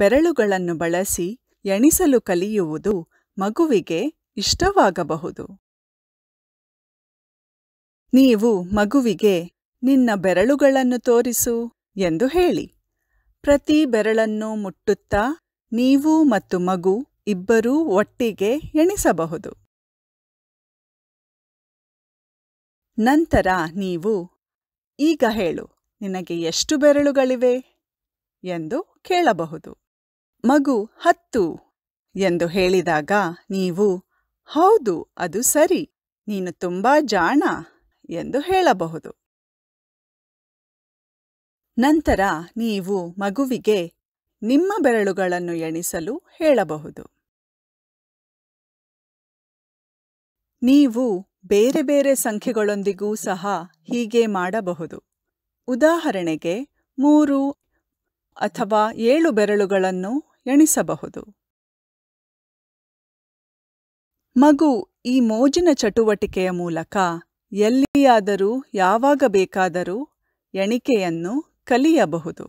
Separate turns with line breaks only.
ಬೆರಳುಗಳನ್ನು ಬಳಸಿ ಎಣಿಸಲು ಕಲಿಯುವುದು ಮಗುವಿಗೆ ಇಷ್ಟವಾಗಬಹುದು ನೀವು ಮಗುವಿಗೆ ನಿನ್ನ ಬೆರಳುಗಳನ್ನು ತೋರಿಸು ಎಂದು ಹೇಳಿ ಪ್ರತಿ ಬೆರಳನ್ನು ಮುಟ್ಟುತ್ತಾ ನೀವು ಮತ್ತು ಮಗು ಇಬ್ಬರೂ ಒಟ್ಟಿಗೆ ಎಣಿಸಬಹುದು ನಂತರ ನೀವು ಈಗ ಹೇಳು ನಿನಗೆ ಎಷ್ಟು ಬೆರಳುಗಳಿವೆ ಎಂದು ಕೇಳಬಹುದು ಮಗು ಹತ್ತು ಎಂದು ಹೇಳಿದಾಗ ನೀವು ಹೌದು ಅದು ಸರಿ ನೀನು ತುಂಬಾ ಜಾಣ ಎಂದು ಹೇಳಬಹುದು ನಂತರ ನೀವು ಮಗುವಿಗೆ ನಿಮ್ಮ ಬೆರಳುಗಳನ್ನು ಎಣಿಸಲು ಹೇಳಬಹುದು ನೀವು ಬೇರೆ ಬೇರೆ ಸಂಖ್ಯೆಗಳೊಂದಿಗೂ ಸಹ ಹೀಗೆ ಮಾಡಬಹುದು ಉದಾಹರಣೆಗೆ ಮೂರು ಅಥವಾ ಏಳು ಬೆರಳುಗಳನ್ನು ಎಣಿಸಬಹುದು ಮಗು ಈ ಮೋಜಿನ ಚಟುವಟಿಕೆಯ ಮೂಲಕ ಎಲ್ಲಿಯಾದರೂ ಯಾವಾಗ ಬೇಕಾದರೂ ಎಣಿಕೆಯನ್ನು ಕಲಿಯಬಹುದು